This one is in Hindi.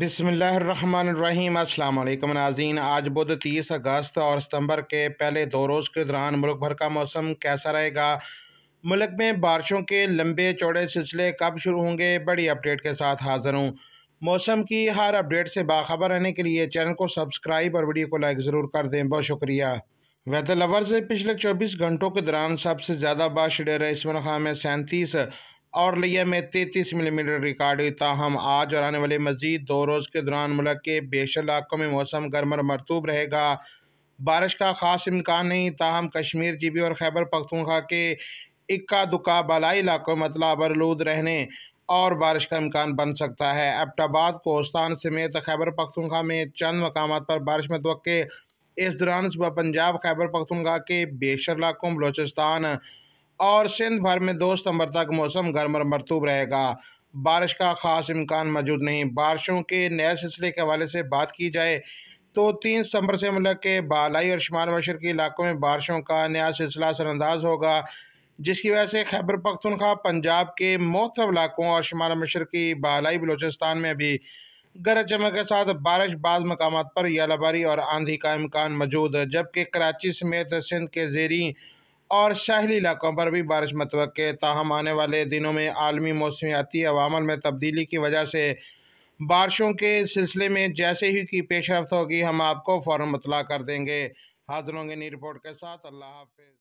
बिसमीम अल्लाम नाजीन आज बुध तीस अगस्त और सितंबर के पहले दो रोज़ के दौरान मुल्क भर का मौसम कैसा रहेगा मुल्क में बारिशों के लंबे चौड़े सिलसिले कब शुरू होंगे बड़ी अपडेट के साथ हाज़िर हूँ मौसम की हर अपडेट से बाखबर रहने के लिए चैनल को सब्सक्राइब और वीडियो को लाइक ज़रूर कर दें बहुत शुक्रिया वेदर लवर से पिछले चौबीस घंटों के दौरान सबसे ज़्यादा बारिश डेरा इसमान में सैंतीस और लिए में तैंतीस मिलीमीटर रिकॉर्ड हुई ताहम आज और आने वाले मजीद दो रोज़ के दौरान मुल्क के बेशर इलाकों में मौसम गर्म और मरतूब रहेगा बारिश का खास इम्कान नहीं ताहम कश्मीर जीबी और खैबर पख्तूखा के इक्का दुक्का बलाई इलाकों में मतला बरलूद रहने और बारिश का इम्कान बन सकता है एबटाबाद कोस्तान समेत खैबर पख्तूखा में चंद मकाम पर बारिश में तो इस दौरान सुबह पंजाब खैबर पख्तूखा के बेशर इलाकों बलोचिस्तान और सिंध भर में दो सितंबर तक मौसम गर्म और मरतूब रहेगा बारिश का खास इम्कान मौजूद नहीं बारिशों के नए सिलसिले के हवाले से बात की जाए तो तीन सितंबर से मुल्क के बालाई और शुमाल मशरकी इलाकों में बारिशों का नया सिलसिला असरअंदाज होगा जिसकी वजह से खैबर पख्तनख्वा पंजाब के मोहतर इलाकों और शुमाल मशरकी बालाई बलोचिस्तान में भी गरज चमक के साथ बारिश बाज़ मकाम पर यालाबारी और आंधी का इम्कान मौजूद जबकि कराची समेत सिंध के जेरी और शहरी इलाकों पर भी बारिश मतवक़ ताहम आने वाले दिनों में आलमी मौसमियाती अवामल में तब्दीली की वजह से बारिशों के सिलसिले में जैसे ही की पेशरफ होगी हम आपको फ़ौर मतला कर देंगे हाजिर होंगे नई रिपोर्ट के साथ अल्लाह हाफिज़